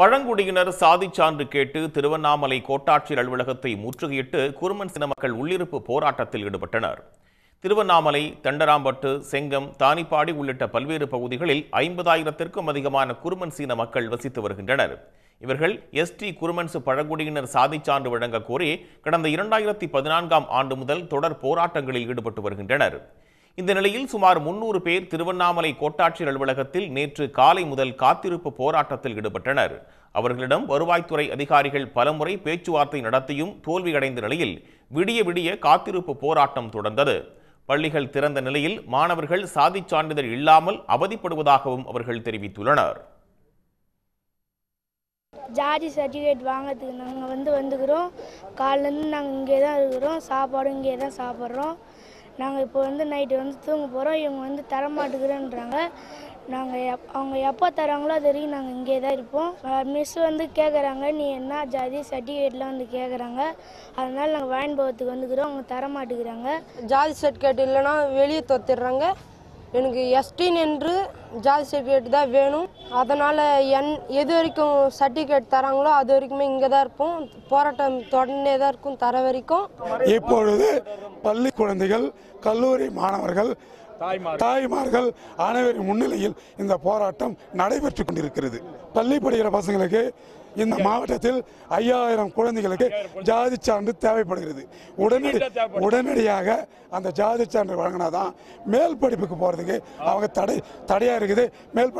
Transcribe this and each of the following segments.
பழங்குடியினர் சாதி சான்று கேட்டு திருவண்ணாமலை கோட்டாட்சியர் அலுவலகத்தை முற்றுகையிட்டு குருமன் சின மக்கள் உள்ளிருப்பு போராட்டத்தில் ஈடுபட்டனர் திருவண்ணாமலை தண்டராம்பட்டு செங்கம் தானிப்பாடி உள்ளிட்ட பல்வேறு பகுதிகளில் ஐம்பதாயிரத்திற்கும் அதிகமான குருமன் சீன மக்கள் வசித்து வருகின்றனர் இவர்கள் எஸ்டி குருமன்சு பழங்குடியினர் சாதி சான்று வழங்க கோரி கடந்த இரண்டாயிரத்தி பதினான்காம் ஆண்டு முதல் தொடர் போராட்டங்களில் ஈடுபட்டு வருகின்றனர் இந்த நிலையில் சுமார் முன்னூறு பேர் திருவண்ணாமலை கோட்டாட்சியர் அலுவலகத்தில் நேற்று காலை முதல் காத்திருப்பு போராட்டத்தில் ஈடுபட்டனர் அவர்களிடம் வருவாய்த்துறை அதிகாரிகள் பலமுறை பேச்சுவார்த்தை நடத்தியும் தோல்வியடைந்த நிலையில் விடிய விடிய காத்திருப்பு போராட்டம் தொடர்ந்தது பள்ளிகள் திறந்த நிலையில் மாணவர்கள் சாதி சான்றிதழ் இல்லாமல் அவதிப்படுவதாகவும் அவர்கள் தெரிவித்துள்ளனர் ஜாதி சர்டிஃபிகேட் வாங்கிறதுக்கு நாங்கள் வந்து வந்துக்கிறோம் காலிலேருந்து நாங்கள் இங்கே தான் இருக்கிறோம் சாப்பாடும் இங்கே தான் சாப்பிட்றோம் நாங்கள் இப்போ வந்து நைட்டு வந்து தூங்க போகிறோம் இவங்க வந்து தர மாட்டேங்கிறேன்றாங்க நாங்கள் எப் அவங்க எப்போ தராங்களோ அது வரைக்கும் நாங்கள் இங்கே தான் இருப்போம் மிஸ் வந்து கேட்குறாங்க நீ என்ன ஜாதி சர்டிஃபிகேட்லாம் வந்து கேட்குறாங்க அதனால் நாங்கள் வாயின் போகிறதுக்கு வந்துக்கிறோம் அவங்க தர மாட்டேங்கிறாங்க ஜாதி சர்டிஃபிகேட் இல்லைன்னா வெளியே தொத்திடுறாங்க எனக்கு எஸ்டின் என்று ஜாதி சர்டிஃபிகேட் தான் வேணும் அதனால் என் எது வரைக்கும் சர்டிஃபிகேட் தராங்களோ அது வரைக்குமே இங்கே தான் இருப்போம் போராட்டம் தொடர்ந்தே தான் இருக்கும் தர வரைக்கும் இப்பொழுது பள்ளி குழந்தைகள் கல்லூரி மாணவர்கள் தாய்மார்கள் அனைவரின் முன்னிலையில் இந்த போராட்டம் நடைபெற்று கொண்டிருக்கிறது பள்ளி படிக்கிற பசங்களுக்கு இந்த மாவட்டத்தில் ஐயாயிரம் குழந்தைகளுக்கு ஜாதி சான்று தேவைப்படுகிறது உடனடி உடனடியாக அந்த ஜாதி சான்று வழங்கினாதான் மேல் படிப்புக்கு போகிறதுக்கு அவங்க தடை தடையா இருக்குது மேல்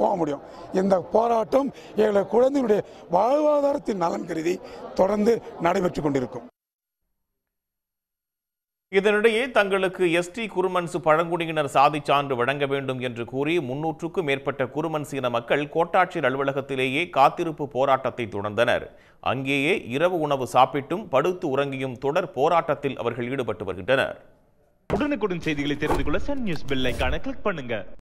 போக முடியும் இந்த போராட்டம் எங்களை குழந்தைகளுடைய வாழ்வாதாரத்தின் நலன் கருதி தொடர்ந்து நடைபெற்று கொண்டிருக்கும் இதனிடையே தங்களுக்கு எஸ்டி குருமன்சு பழங்குடியினர் சாதி சான்று வழங்க வேண்டும் என்று கூறி முன்னூற்றுக்கும் மேற்பட்ட குருமன்ஸ் இன மக்கள் கோட்டாட்சியர் அலுவலகத்திலேயே காத்திருப்பு போராட்டத்தை தொடர்ந்தனர் அங்கேயே இரவு உணவு சாப்பிட்டும் படுத்து உறங்கியும் தொடர் போராட்டத்தில் அவர்கள் ஈடுபட்டு வருகின்றனர் உடனுக்குடன் செய்திகளை தெரிந்து கொள்ள சன் நியூஸ் பெல் கிளிக் பண்ணுங்க